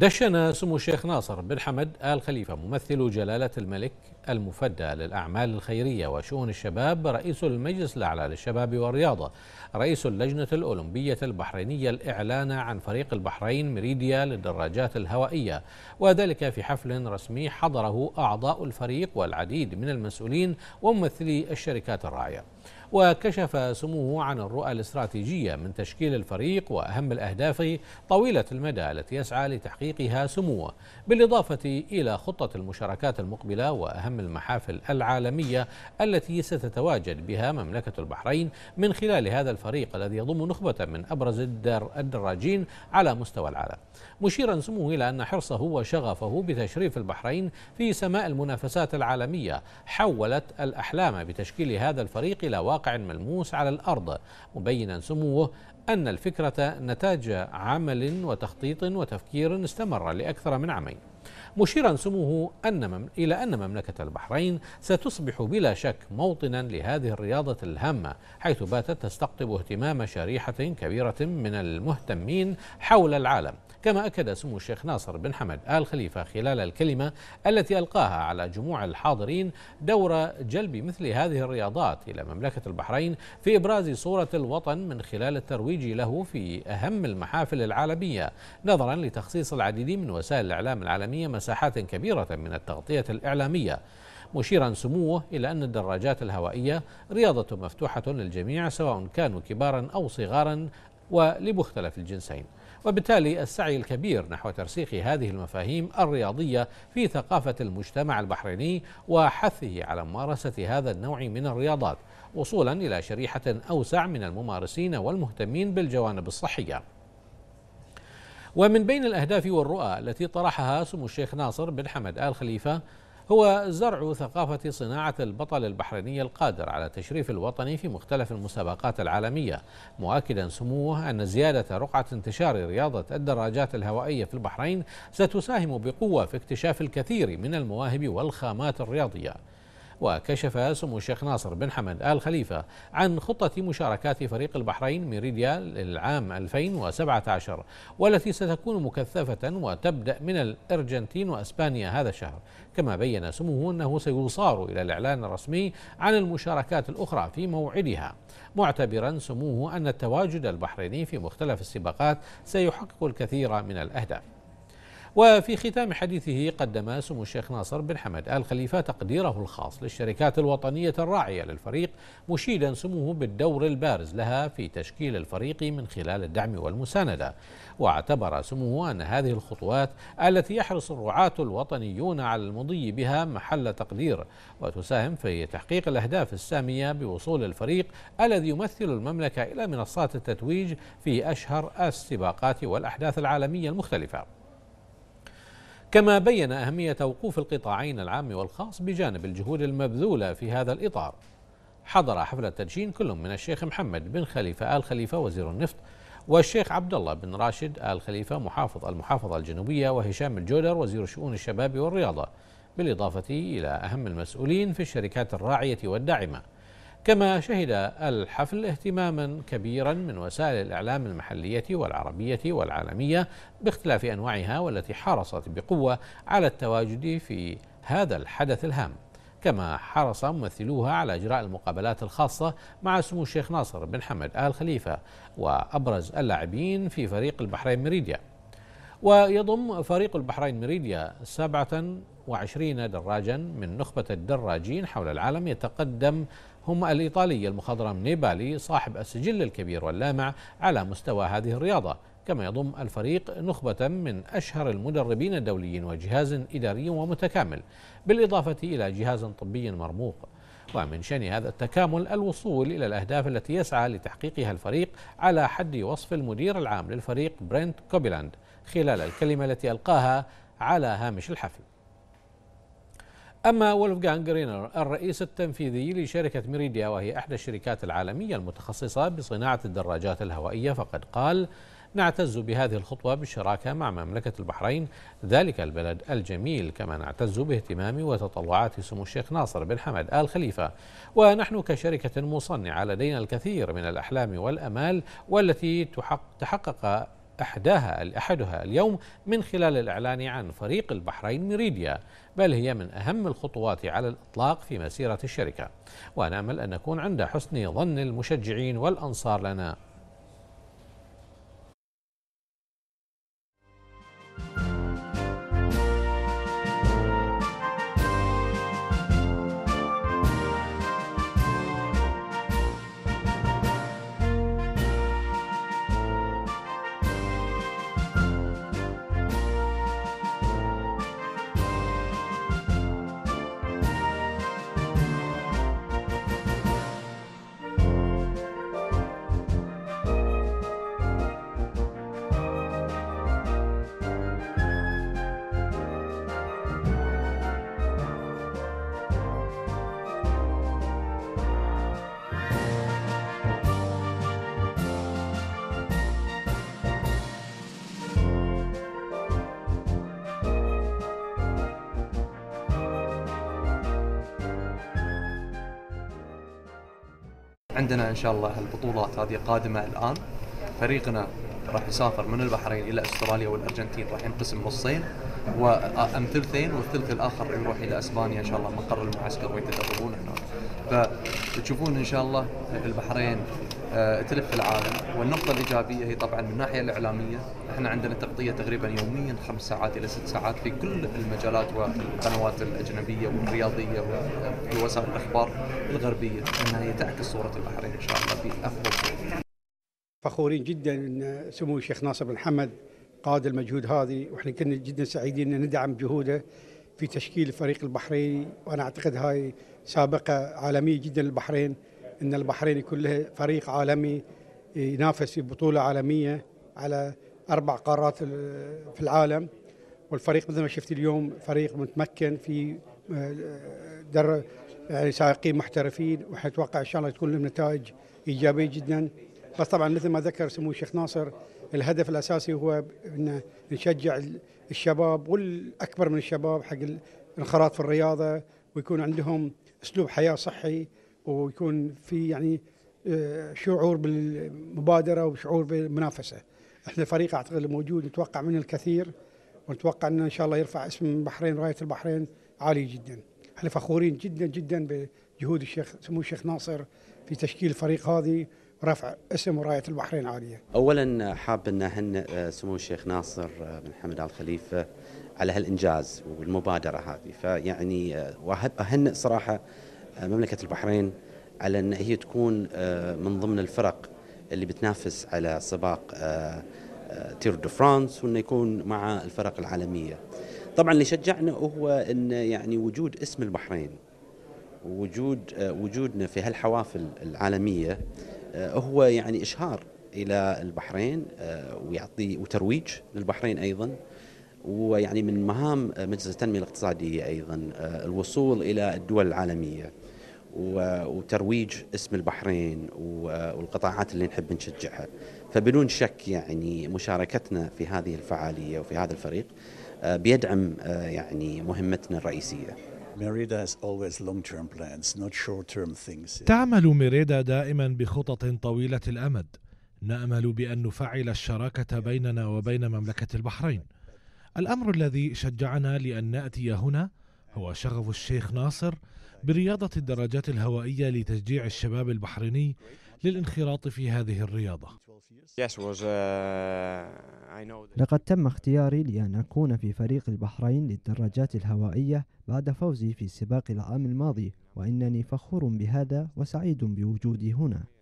دشن سمو الشيخ ناصر بن حمد آل خليفة ممثل جلالة الملك المفدى للأعمال الخيرية وشؤون الشباب رئيس المجلس الأعلى للشباب والرياضة رئيس اللجنة الأولمبية البحرينية الإعلان عن فريق البحرين مريديا للدراجات الهوائية وذلك في حفل رسمي حضره أعضاء الفريق والعديد من المسؤولين وممثلي الشركات الراعية وكشف سموه عن الرؤى الاستراتيجية من تشكيل الفريق وأهم الأهداف طويلة المدى التي يسعى لتحقيقها سموه بالإضافة إلى خطة المشاركات المقبلة وأهم المحافل العالمية التي ستتواجد بها مملكة البحرين من خلال هذا الفريق الذي يضم نخبة من أبرز الدراجين على مستوى العالم مشيرا سموه إلى أن حرصه وشغفه بتشريف البحرين في سماء المنافسات العالمية حولت الأحلام بتشكيل هذا الفريق إلى واقع واقع ملموس على الارض مبينا سموه ان الفكره نتاج عمل وتخطيط وتفكير استمر لاكثر من عامين مشيرا سموه أن مم... إلى أن مملكة البحرين ستصبح بلا شك موطنا لهذه الرياضة الهامة حيث باتت تستقطب اهتمام شريحة كبيرة من المهتمين حول العالم كما أكد سمو الشيخ ناصر بن حمد آل خليفة خلال الكلمة التي ألقاها على جموع الحاضرين دور جلب مثل هذه الرياضات إلى مملكة البحرين في إبراز صورة الوطن من خلال الترويج له في أهم المحافل العالمية نظرا لتخصيص العديد من وسائل الإعلام العالمية مساحات كبيرة من التغطية الإعلامية مشيرا سموه إلى أن الدراجات الهوائية رياضة مفتوحة للجميع سواء كانوا كبارا أو صغارا ولمختلف الجنسين وبالتالي السعي الكبير نحو ترسيخ هذه المفاهيم الرياضية في ثقافة المجتمع البحريني وحثه على ممارسة هذا النوع من الرياضات وصولا إلى شريحة أوسع من الممارسين والمهتمين بالجوانب الصحية ومن بين الأهداف والرؤى التي طرحها سمو الشيخ ناصر بن حمد آل خليفة هو زرع ثقافة صناعة البطل البحريني القادر على تشريف الوطني في مختلف المسابقات العالمية مؤكدا سموه أن زيادة رقعة انتشار رياضة الدراجات الهوائية في البحرين ستساهم بقوة في اكتشاف الكثير من المواهب والخامات الرياضية وكشف سمو الشيخ ناصر بن حمد آل خليفة عن خطة مشاركات فريق البحرين ميريديال للعام 2017 والتي ستكون مكثفة وتبدأ من الأرجنتين وأسبانيا هذا الشهر كما بين سموه أنه سيصار إلى الإعلان الرسمي عن المشاركات الأخرى في موعدها معتبرا سموه أن التواجد البحريني في مختلف السباقات سيحقق الكثير من الأهداف وفي ختام حديثه قدم سمو الشيخ ناصر بن حمد آل خليفة تقديره الخاص للشركات الوطنية الراعية للفريق مشيدا سموه بالدور البارز لها في تشكيل الفريق من خلال الدعم والمساندة واعتبر سموه أن هذه الخطوات التي يحرص الرعاة الوطنيون على المضي بها محل تقدير وتساهم في تحقيق الأهداف السامية بوصول الفريق الذي يمثل المملكة إلى منصات التتويج في أشهر السباقات والأحداث العالمية المختلفة كما بين أهمية وقوف القطاعين العام والخاص بجانب الجهود المبذولة في هذا الإطار حضر حفل التدشين كل من الشيخ محمد بن خليفة آل خليفة وزير النفط والشيخ عبد الله بن راشد آل خليفة محافظ المحافظة الجنوبية وهشام الجودر وزير شؤون الشباب والرياضة بالإضافة إلى أهم المسؤولين في الشركات الراعية والداعمة كما شهد الحفل اهتماما كبيرا من وسائل الإعلام المحلية والعربية والعالمية باختلاف أنواعها والتي حرصت بقوة على التواجد في هذا الحدث الهام كما حرص ممثلوها على إجراء المقابلات الخاصة مع سمو الشيخ ناصر بن حمد آل خليفة وأبرز اللاعبين في فريق البحرين مريديا ويضم فريق البحرين ميريديا 27 دراجا من نخبة الدراجين حول العالم يتقدم هم الإيطالي المخضرم نيبالي صاحب السجل الكبير واللامع على مستوى هذه الرياضة كما يضم الفريق نخبة من أشهر المدربين الدوليين وجهاز إداري ومتكامل بالإضافة إلى جهاز طبي مرموق ومن شأن هذا التكامل الوصول إلى الأهداف التي يسعى لتحقيقها الفريق على حد وصف المدير العام للفريق برنت كوبيلاند خلال الكلمة التي ألقاها على هامش الحفل أما وولفغانغ غرينر الرئيس التنفيذي لشركة ميريديا وهي إحدى الشركات العالمية المتخصصة بصناعة الدراجات الهوائية فقد قال نعتز بهذه الخطوة بالشراكة مع مملكة البحرين ذلك البلد الجميل كما نعتز باهتمام وتطلعات سمو الشيخ ناصر بن حمد آل خليفة ونحن كشركة مصنعة لدينا الكثير من الأحلام والأمال والتي تحقق أحدها أحدها اليوم من خلال الإعلان عن فريق البحرين ميريديا بل هي من أهم الخطوات على الإطلاق في مسيرة الشركة ونأمل أن نكون عند حسن ظن المشجعين والأنصار لنا عندنا ان شاء الله البطولات هذه قادمه الان فريقنا راح يسافر من البحرين الى استراليا والارجنتين راح ينقسم نصين وام ثلثين والثلث الاخر يروح الى اسبانيا ان شاء الله مقر المعسكر ويتدربون هناك فتشوفون ان شاء الله آه، البحرين آه، تلف العالم والنقطه الايجابيه هي طبعا من الناحيه الاعلاميه احنا عندنا تغطيه تقريبا يوميا خمس ساعات الى ست ساعات في كل المجالات والقنوات الاجنبيه والرياضيه ووسائل الاخبار الغربيه انها هي تعكس صوره البحرين ان شاء الله بافضل افضل فخورين جدا ان سمو الشيخ ناصر بن حمد قاد المجهود هذه واحنا كنا جدا سعيدين ان ندعم جهوده في تشكيل الفريق البحريني وانا اعتقد هاي سابقه عالميه جدا للبحرين ان البحرين يكون لها فريق عالمي ينافس في بطوله عالميه على اربع قارات في العالم والفريق مثل ما شفت اليوم فريق متمكن في آه، در يعني سائقين محترفين وحتوقع ان شاء الله تكون لهم نتائج ايجابيه جدا بس طبعا مثل ما ذكر سمو الشيخ ناصر الهدف الاساسي هو ان نشجع الشباب والاكبر من الشباب حق الانخراط في الرياضه ويكون عندهم اسلوب حياه صحي ويكون في يعني آه، شعور بالمبادره وشعور بالمنافسه. احنا فريق اعتقد الموجود نتوقع منه الكثير ونتوقع انه ان شاء الله يرفع اسم البحرين رايه البحرين عالي جدا. احنا فخورين جدا جدا بجهود الشيخ سمو الشيخ ناصر في تشكيل الفريق هذه رفع اسم ورايه البحرين عاليه. اولا حاب ان اهنئ سمو الشيخ ناصر آه، بن حمد ال خليفه على هالانجاز والمبادره هذه فيعني آه، اهنئ صراحه آه، مملكه البحرين على ان هي تكون من ضمن الفرق اللي بتنافس على سباق تير دو فرانس وانه يكون مع الفرق العالميه. طبعا اللي شجعنا هو ان يعني وجود اسم البحرين وجود وجودنا في هالحوافل العالميه آه، هو يعني إشهار إلى البحرين آه، ويعطي وترويج للبحرين أيضا ويعني من مهام مجلس التنمية الاقتصادية أيضا آه، الوصول إلى الدول العالمية وترويج اسم البحرين والقطاعات اللي نحب نشجعها فبدون شك يعني مشاركتنا في هذه الفعالية وفي هذا الفريق بيدعم يعني مهمتنا الرئيسية تعمل ميريدا دائما بخطط طويلة الأمد نأمل بأن نفعل الشراكة بيننا وبين مملكة البحرين الأمر الذي شجعنا لأن نأتي هنا هو شغف الشيخ ناصر برياضة الدراجات الهوائية لتشجيع الشباب البحريني للانخراط في هذه الرياضة uh, لقد تم اختياري لأن أكون في فريق البحرين للدراجات الهوائية بعد فوزي في سباق العام الماضي وإنني فخور بهذا وسعيد بوجودي هنا